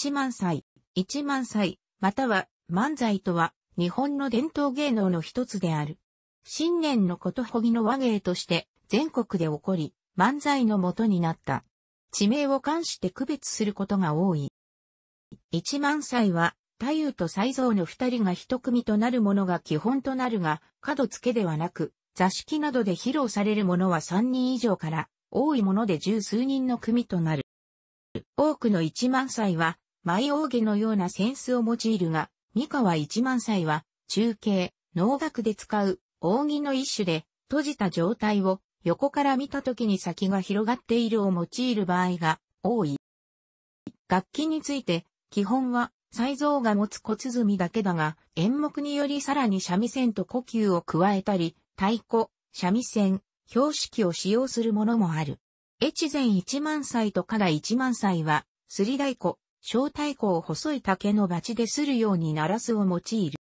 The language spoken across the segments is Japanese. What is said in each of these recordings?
一万歳、一万歳、または漫才とは日本の伝統芸能の一つである。新年のことほぎの和芸として全国で起こり、漫才のもとになった。地名を冠して区別することが多い。一万歳は、太夫と才蔵の二人が一組となるものが基本となるが、角付けではなく、座敷などで披露されるものは三人以上から、多いもので十数人の組となる。多くの一万歳は、舞扇のような扇子を用いるが、三河一万歳は、中継、能楽で使う扇の一種で、閉じた状態を横から見た時に先が広がっているを用いる場合が多い。楽器について、基本は、才蔵が持つ小鼓だけだが、演目によりさらに三味線と呼吸を加えたり、太鼓、三味線、標識を使用するものもある。越前一万歳と加賀一万歳は、すり太鼓、小太鼓を細い竹の鉢でするように鳴らすを用いる。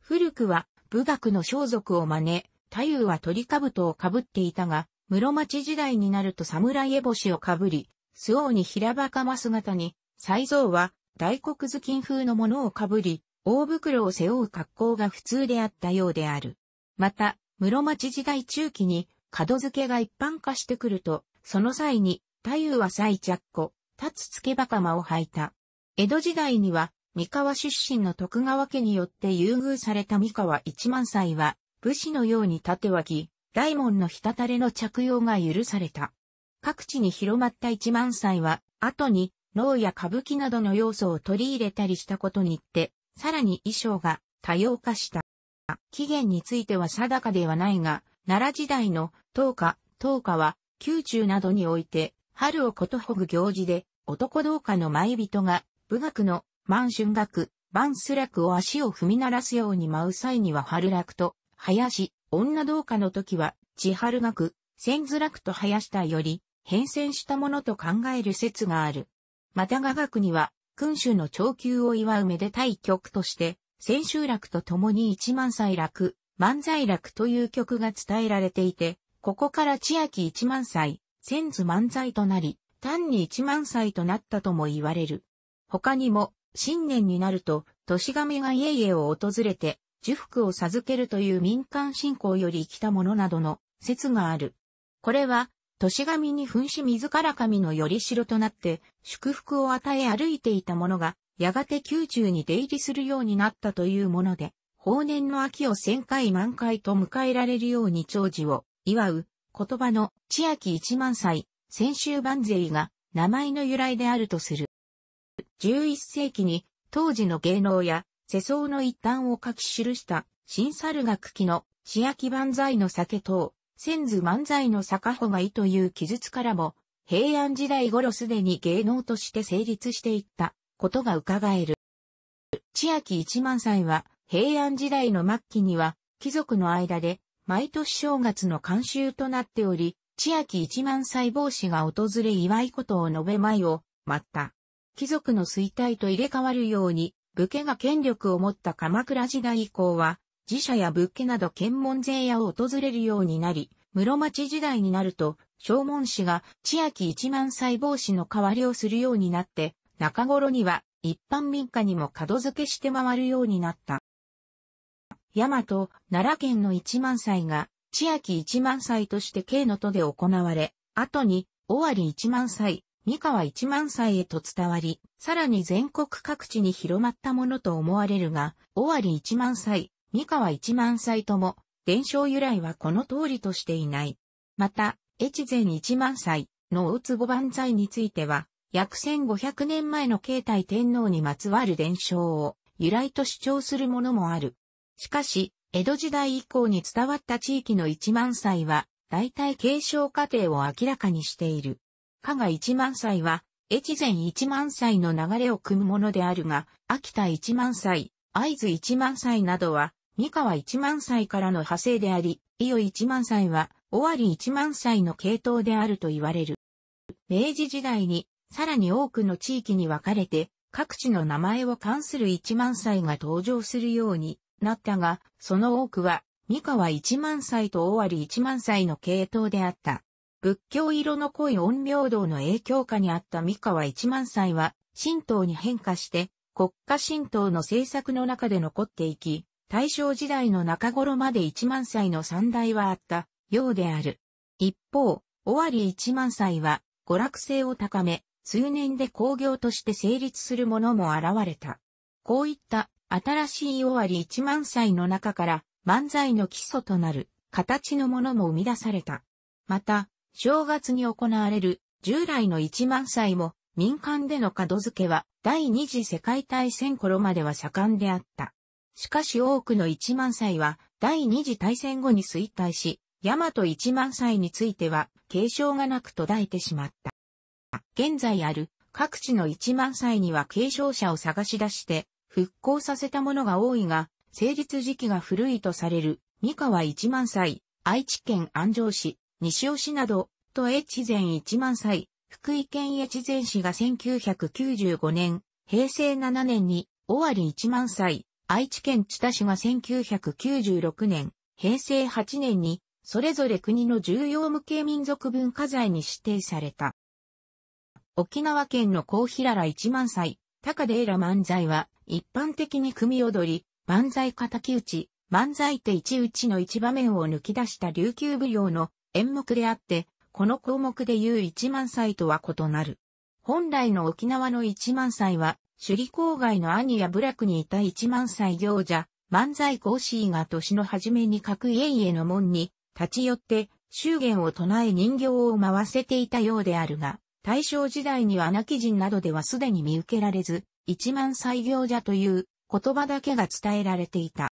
古くは武学の装束を真似、太夫は鳥兜をかぶっていたが、室町時代になると侍烏帽子をかぶり、周王に平かま姿に、才蔵は大黒頭巾風のものをかぶり、大袋を背負う格好が普通であったようである。また、室町時代中期に、角付けが一般化してくると、その際に、太夫は最着子、立つつけばまを履いた。江戸時代には、三河出身の徳川家によって優遇された三河一万歳は、武士のように縦脇、大門のたたれの着用が許された。各地に広まった一万歳は、後に、能や歌舞伎などの要素を取り入れたりしたことにって、さらに衣装が多様化した。起源については定かではないが、奈良時代の東華、東華は、宮中などにおいて、春をことほぐ行事で、男同化の舞人が、武学の、満春学、万ス楽を足を踏み鳴らすように舞う際には春楽と、林、女同化の時は、千春楽、千図楽と林田より、変遷したものと考える説がある。また雅楽には、君主の長久を祝うめでたい曲として、千秋楽と共に一万歳楽、万歳楽という曲が伝えられていて、ここから千秋一万歳、千図満載となり、単に一万歳となったとも言われる。他にも、新年になると、年神が家々を訪れて、受福を授けるという民間信仰より生きたものなどの説がある。これは、年神に噴し自ら神のよりしろとなって、祝福を与え歩いていた者が、やがて宮中に出入りするようになったというもので、法年の秋を千回万回と迎えられるように長寿を祝う言葉の千秋一万歳、千秋万税が名前の由来であるとする。11世紀に当時の芸能や世相の一端を書き記した新猿楽器の千秋万歳の酒等、先祖万歳の酒穂がいという記述からも、平安時代頃すでに芸能として成立していったことが伺える。千秋一万歳は平安時代の末期には貴族の間で毎年正月の慣習となっており、千秋一万歳帽子が訪れ祝いことを述べ舞を待った。貴族の衰退と入れ替わるように、武家が権力を持った鎌倉時代以降は、寺社や仏家など検問税屋を訪れるようになり、室町時代になると、正門氏が千秋一万歳帽子の代わりをするようになって、中頃には一般民家にも角付けして回るようになった。大和、奈良県の一万歳が、千秋一万歳として慶の都で行われ、後に、尾張一万歳、三河一万歳へと伝わり、さらに全国各地に広まったものと思われるが、尾張一万歳、三河一万歳とも、伝承由来はこの通りとしていない。また、越前一万歳の大坪万歳については、約1500年前の慶太天皇にまつわる伝承を由来と主張するものもある。しかし、江戸時代以降に伝わった地域の一万歳は、大体継承過程を明らかにしている。加賀一万歳は、越前一万歳の流れを組むものであるが、秋田一万歳、会津一万歳などは、三河一万歳からの派生であり、伊予一万歳は、尾張一万歳の系統であると言われる。明治時代に、さらに多くの地域に分かれて、各地の名前を関する一万歳が登場するようになったが、その多くは、三河一万歳と尾張一万歳の系統であった。仏教色の濃い音平道の影響下にあった三河一万歳は、神道に変化して、国家神道の政策の中で残っていき、大正時代の中頃まで一万歳の三大はあったようである。一方、尾張一万歳は、娯楽性を高め、数年で工業として成立するものも現れた。こういった新しい終わり一万歳の中から漫才の基礎となる形のものも生み出された。また、正月に行われる従来の一万歳も民間での門付けは第二次世界大戦頃までは盛んであった。しかし多くの一万歳は第二次大戦後に衰退し、大和一万歳については継承がなく途絶えてしまった。現在ある各地の一万歳には継承者を探し出して復興させたものが多いが、成立時期が古いとされる、三河一万歳、愛知県安城市、西尾市など、都越前一万歳、福井県越前市が1995年、平成7年に、尾張一万歳、愛知県知多市が1996年、平成8年に、それぞれ国の重要無形民族文化財に指定された。沖縄県の高平ら一万歳、高出ら漫才は、一般的に組踊り、万歳敵討ち、万歳手一打ちの一場面を抜き出した琉球舞踊の演目であって、この項目でいう一万歳とは異なる。本来の沖縄の一万歳は、首里郊外の兄や部落にいた一万歳行者、万歳甲子が年の初めに各家々の門に立ち寄って、祝言を唱え人形を回せていたようであるが、大正時代には亡き人などではすでに見受けられず、一万歳行者という言葉だけが伝えられていた。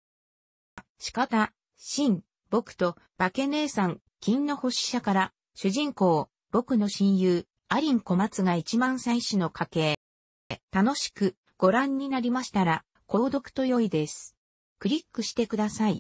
仕方、真、僕と、化け姉さん、金の星社から、主人公、僕の親友、アリン小松が一万歳子の家系。楽しくご覧になりましたら、購読と良いです。クリックしてください。